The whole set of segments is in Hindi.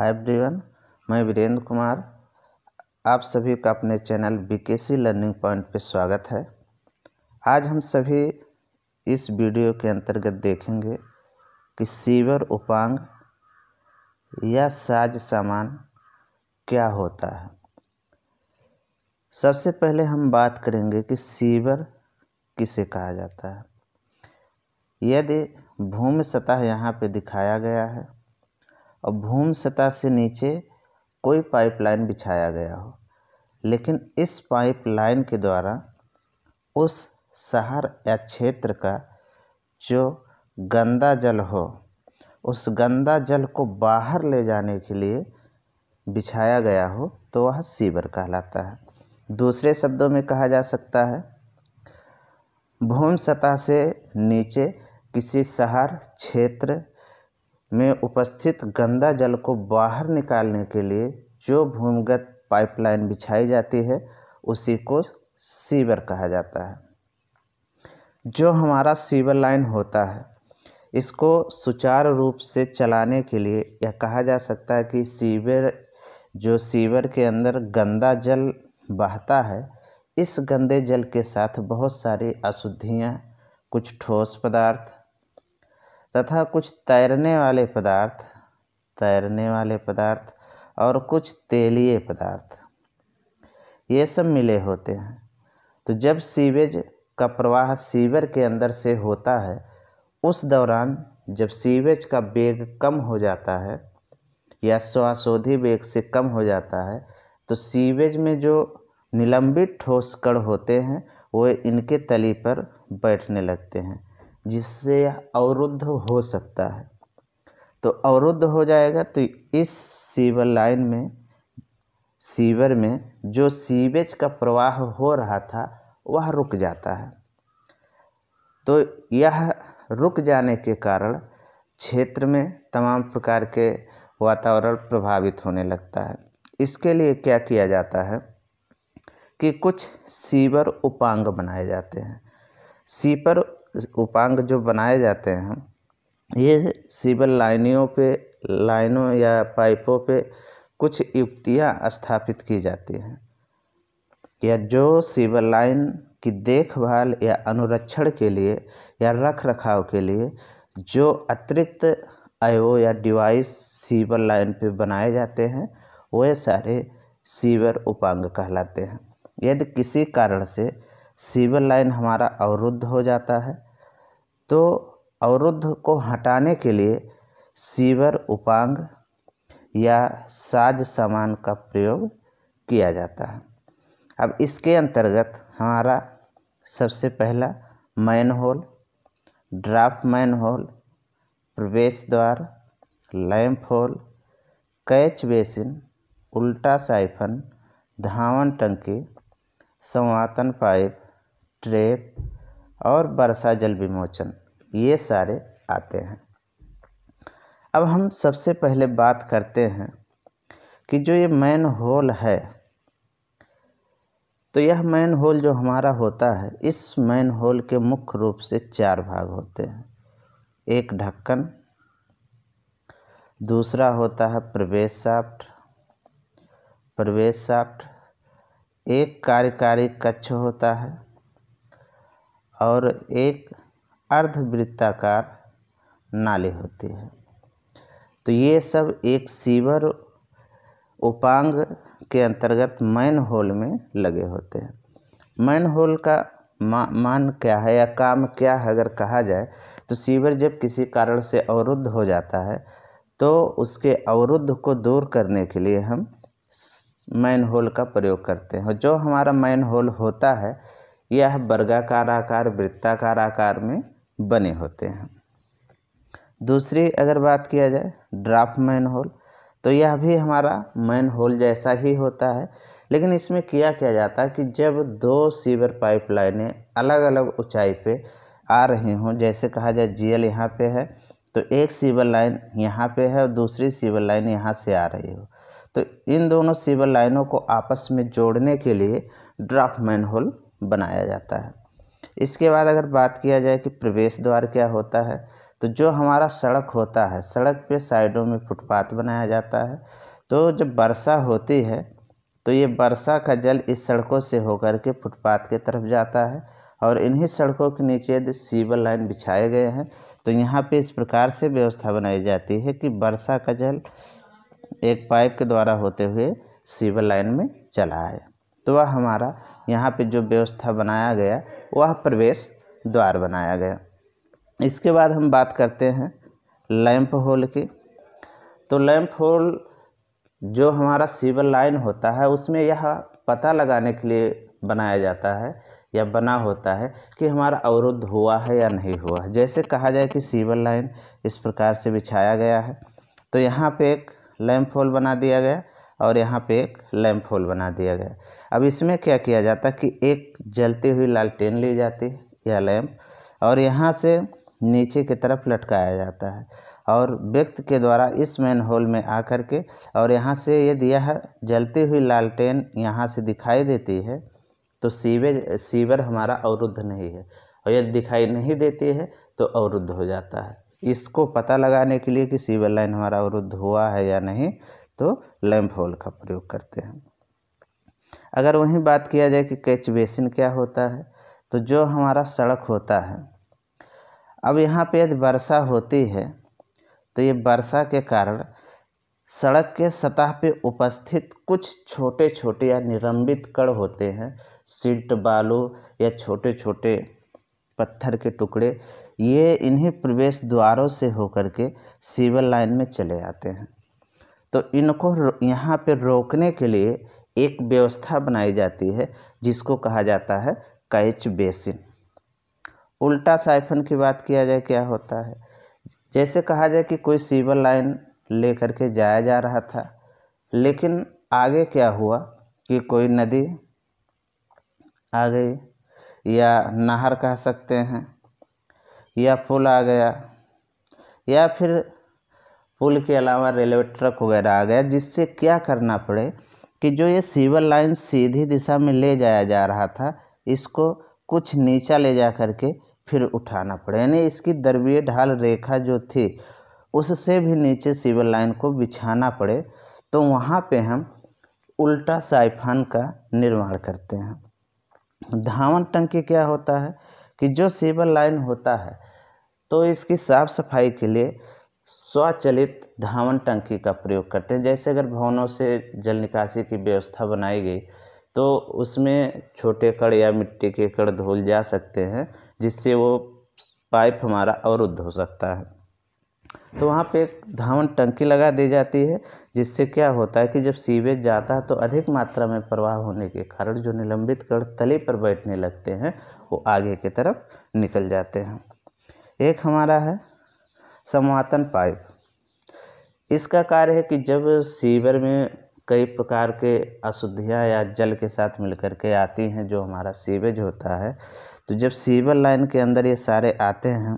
हाय ब्रीवन मैं वीरेंद्र कुमार आप सभी का अपने चैनल बीकेसी लर्निंग पॉइंट पर स्वागत है आज हम सभी इस वीडियो के अंतर्गत देखेंगे कि सीवर उपांग या साज सामान क्या होता है सबसे पहले हम बात करेंगे कि सीवर किसे कहा जाता है यदि भूमि सतह यहाँ पे दिखाया गया है और भूमि सतह से नीचे कोई पाइपलाइन बिछाया गया हो लेकिन इस पाइपलाइन के द्वारा उस शहर या क्षेत्र का जो गंदा जल हो उस गंदा जल को बाहर ले जाने के लिए बिछाया गया हो तो वह सीवर कहलाता है दूसरे शब्दों में कहा जा सकता है भूमि सतह से नीचे किसी शहर क्षेत्र में उपस्थित गंदा जल को बाहर निकालने के लिए जो भूमिगत पाइपलाइन बिछाई जाती है उसी को सीवर कहा जाता है जो हमारा सीवर लाइन होता है इसको सुचारू रूप से चलाने के लिए यह कहा जा सकता है कि सीवर जो सीवर के अंदर गंदा जल बहता है इस गंदे जल के साथ बहुत सारी अशुद्धियाँ कुछ ठोस पदार्थ तथा कुछ तैरने वाले पदार्थ तैरने वाले पदार्थ और कुछ तेलीय पदार्थ ये सब मिले होते हैं तो जब सीवेज का प्रवाह सीवर के अंदर से होता है उस दौरान जब सीवेज का वेग कम हो जाता है या स्वाशोधी वेग से कम हो जाता है तो सीवेज में जो निलंबित ठोस कण होते हैं वो इनके तली पर बैठने लगते हैं जिससे अवरुद्ध हो सकता है तो अवरुद्ध हो जाएगा तो इस सीवर लाइन में सीवर में जो सीवेज का प्रवाह हो रहा था वह रुक जाता है तो यह रुक जाने के कारण क्षेत्र में तमाम प्रकार के वातावरण प्रभावित होने लगता है इसके लिए क्या किया जाता है कि कुछ सीवर उपांग बनाए जाते हैं सीपर उपांग जो बनाए जाते हैं ये सिविल लाइनियों पे लाइनों या पाइपों पे कुछ युक्तियाँ स्थापित की जाती हैं या जो सिविल लाइन की देखभाल या अनुरक्षण के लिए या रख रखाव के लिए जो अतिरिक्त आयो या डिवाइस सीवर लाइन पे बनाए जाते हैं वह सारे सीवर उपांग कहलाते हैं यदि किसी कारण से सीवर लाइन हमारा अवरुद्ध हो जाता है तो अवरुद्ध को हटाने के लिए सीवर उपांग या साज सामान का प्रयोग किया जाता है अब इसके अंतर्गत हमारा सबसे पहला manhole draft manhole प्रवेश द्वार लैम्प होल कैच बेसिन उल्टा साइफन धावन टंकी संवातन पाइप ट्रेप और वर्षा जल विमोचन ये सारे आते हैं अब हम सबसे पहले बात करते हैं कि जो ये मैन होल है तो यह मैन होल जो हमारा होता है इस मैन होल के मुख्य रूप से चार भाग होते हैं एक ढक्कन दूसरा होता है प्रवेश साफ्ट प्रवेश साफ्ट एक कार्यकारी कक्ष होता है और एक अर्धवृत्ताकार नाली होती है तो ये सब एक सीवर उपांग के अंतर्गत मैन होल में लगे होते हैं मैन होल का मा, मान क्या है या काम क्या है अगर कहा जाए तो सीवर जब किसी कारण से अवरुद्ध हो जाता है तो उसके अवरुद्ध को दूर करने के लिए हम मैन होल का प्रयोग करते हैं जो हमारा मैन होल होता है यह वर्गाकार आकार वृत्ताकार आकार में बने होते हैं दूसरी अगर बात किया जाए ड्राफ्ट मैन होल तो यह भी हमारा मैन होल जैसा ही होता है लेकिन इसमें किया क्या जाता है कि जब दो सीवर पाइपलाइनें अलग अलग ऊंचाई पे आ रही हों जैसे कहा जाए जीएल यहाँ पे है तो एक सीवर लाइन यहाँ पे है और दूसरी सीवर लाइन यहाँ से आ रही हो तो इन दोनों सीवर लाइनों को आपस में जोड़ने के लिए ड्राफ्ट मैन होल बनाया जाता है इसके बाद अगर बात किया जाए कि प्रवेश द्वार क्या होता है तो जो हमारा सड़क होता है सड़क पे साइडों में फुटपाथ बनाया जाता है तो जब वर्षा होती है तो ये वर्षा का जल इस सड़कों से होकर के फुटपाथ के तरफ जाता है और इन्हीं सड़कों के नीचे सीवर लाइन बिछाए गए हैं तो यहाँ पे इस प्रकार से व्यवस्था बनाई जाती है कि वर्षा का जल एक पाइप के द्वारा होते हुए सीवर लाइन में चला है तो वह हमारा यहाँ पे जो व्यवस्था बनाया गया वह प्रवेश द्वार बनाया गया इसके बाद हम बात करते हैं लैंप होल की तो लैंप होल जो हमारा सीवर लाइन होता है उसमें यह पता लगाने के लिए बनाया जाता है या बना होता है कि हमारा अवरुद्ध हुआ है या नहीं हुआ है जैसे कहा जाए कि सीवर लाइन इस प्रकार से बिछाया गया है तो यहाँ पे एक लैंप होल बना दिया गया और यहाँ पे एक लैम्प होल बना दिया गया अब इसमें क्या किया जाता कि एक जलती हुई लालटेन ली जाती या लैम्प और यहाँ से नीचे की तरफ लटकाया जाता है और व्यक्ति के द्वारा इस मैन होल में आ कर के और यहाँ से यदि यह जलती हुई लालटेन यहाँ से दिखाई देती है तो सीवेज सीवर हमारा अवरुद्ध नहीं है और यदि दिखाई नहीं देती है तो अवरुद्ध हो जाता है इसको पता लगाने के लिए कि सीवर लाइन हमारा अवरुद्ध हुआ है या नहीं तो लैम्प होल का प्रयोग करते हैं अगर वहीं बात किया जाए कि कैच बेसिन क्या होता है तो जो हमारा सड़क होता है अब यहाँ पे यदि वर्षा होती है तो ये वर्षा के कारण सड़क के सतह पे उपस्थित कुछ छोटे छोटे या निलंबित कण होते हैं सिल्ट बालू या छोटे छोटे पत्थर के टुकड़े ये इन्हीं प्रवेश द्वारों से होकर के सिविल लाइन में चले आते हैं तो इनको यहाँ पर रोकने के लिए एक व्यवस्था बनाई जाती है जिसको कहा जाता है कैच बेसिन उल्टा साइफन की बात किया जाए क्या होता है जैसे कहा जाए कि कोई सीवर लाइन ले करके जाया जा रहा था लेकिन आगे क्या हुआ कि कोई नदी आ गई या नहर कह सकते हैं या पुल आ गया या फिर पुल के अलावा रेलवे ट्रक वगैरह आ गया जिससे क्या करना पड़े कि जो ये सिविल लाइन सीधी दिशा में ले जाया जा रहा था इसको कुछ नीचा ले जा करके फिर उठाना पड़े यानी इसकी दरवीय ढाल रेखा जो थी उससे भी नीचे सिविल लाइन को बिछाना पड़े तो वहाँ पे हम उल्टा साइफान का निर्माण करते हैं धावन टंकी क्या होता है कि जो सिविल लाइन होता है तो इसकी साफ़ सफाई के लिए स्वचलित धावन टंकी का प्रयोग करते हैं जैसे अगर भवनों से जल निकासी की व्यवस्था बनाई गई तो उसमें छोटे कड़ या मिट्टी के कड़ धोल जा सकते हैं जिससे वो पाइप हमारा अवरुद्ध हो सकता है तो वहाँ पे एक धावन टंकी लगा दी जाती है जिससे क्या होता है कि जब सीवेज जाता है तो अधिक मात्रा में प्रवाह होने के कारण जो निलंबित कण तले पर बैठने लगते हैं वो आगे की तरफ निकल जाते हैं एक हमारा है समातन पाइप इसका कार्य है कि जब सीवर में कई प्रकार के अशुद्धियाँ या जल के साथ मिलकर के आती हैं जो हमारा सीवेज होता है तो जब सीवर लाइन के अंदर ये सारे आते हैं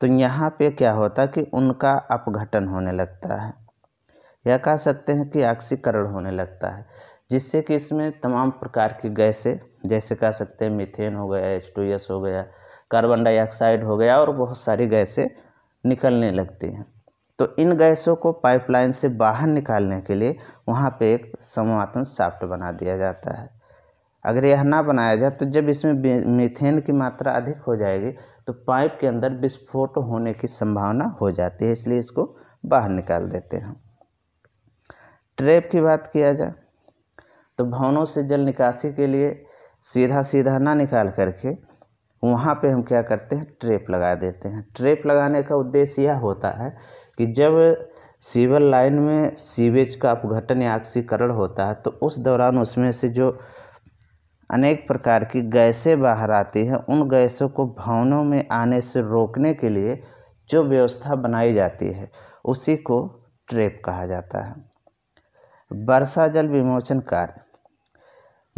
तो यहाँ पे क्या होता है कि उनका अपघटन होने लगता है या कह सकते हैं कि ऑक्सीकरण होने लगता है जिससे कि इसमें तमाम प्रकार की गैसें जैसे कह सकते हैं मिथेन हो गया एच हो गया कार्बन डाइऑक्साइड हो गया और बहुत सारी गैसें निकलने लगती हैं तो इन गैसों को पाइपलाइन से बाहर निकालने के लिए वहाँ पे एक समातन साफ्ट बना दिया जाता है अगर यह ना बनाया जाए तो जब इसमें मीथेन की मात्रा अधिक हो जाएगी तो पाइप के अंदर विस्फोट होने की संभावना हो जाती है इसलिए इसको बाहर निकाल देते हैं ट्रैप की बात किया जाए तो भवनों से जल निकासी के लिए सीधा सीधा ना निकाल करके वहाँ पे हम क्या करते हैं ट्रेप लगा देते हैं ट्रेप लगाने का उद्देश्य यह होता है कि जब सीवल लाइन में सीवेज का अपघटन या ऑक्सीकरण होता है तो उस दौरान उसमें से जो अनेक प्रकार की गैसें बाहर आती हैं उन गैसों को भवनों में आने से रोकने के लिए जो व्यवस्था बनाई जाती है उसी को ट्रेप कहा जाता है वर्षा जल विमोचन कार्य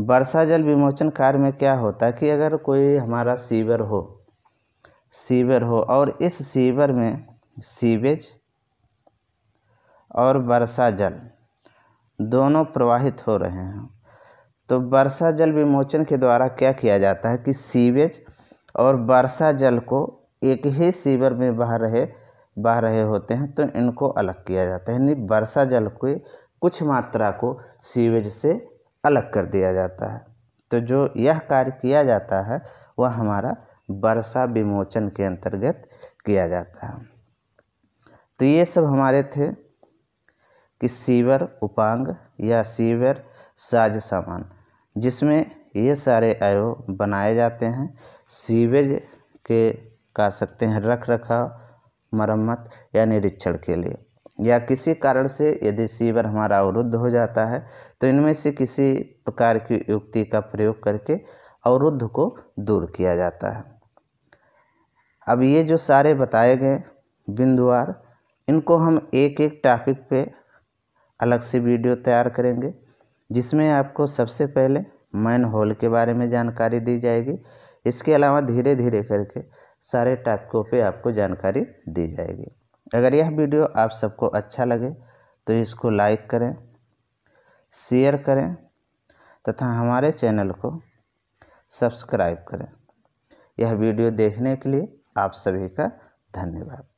वर्षा जल विमोचन कार्य में क्या होता है कि अगर कोई हमारा सीवर हो सीवर हो और इस सीवर में सीवेज और वर्षा जल दोनों प्रवाहित हो रहे हैं तो वर्षा जल विमोचन के द्वारा क्या किया जाता है कि सीवेज और वर्षा जल को एक ही सीवर में बह रहे बह रहे होते हैं तो इनको अलग किया जाता है यानी वर्षा जल के कुछ मात्रा को सीवेज से अलग कर दिया जाता है तो जो यह कार्य किया जाता है वह हमारा वर्षा विमोचन के अंतर्गत किया जाता है तो ये सब हमारे थे कि सीवर उपांग या सीवर साज सामान जिसमें ये सारे आयो बनाए जाते हैं सीवेज के कह सकते हैं रख रखाव मरम्मत या निरीक्षण के लिए या किसी कारण से यदि सीवर हमारा अवरुद्ध हो जाता है तो इनमें से किसी प्रकार की युक्ति का प्रयोग करके अवरुद्ध को दूर किया जाता है अब ये जो सारे बताए गए बिंदुवार इनको हम एक एक टॉपिक पे अलग से वीडियो तैयार करेंगे जिसमें आपको सबसे पहले मैन होल के बारे में जानकारी दी जाएगी इसके अलावा धीरे धीरे करके सारे टॉपिकों पे आपको जानकारी दी जाएगी अगर यह वीडियो आप सबको अच्छा लगे तो इसको लाइक करें शेयर करें तथा हमारे चैनल को सब्सक्राइब करें यह वीडियो देखने के लिए आप सभी का धन्यवाद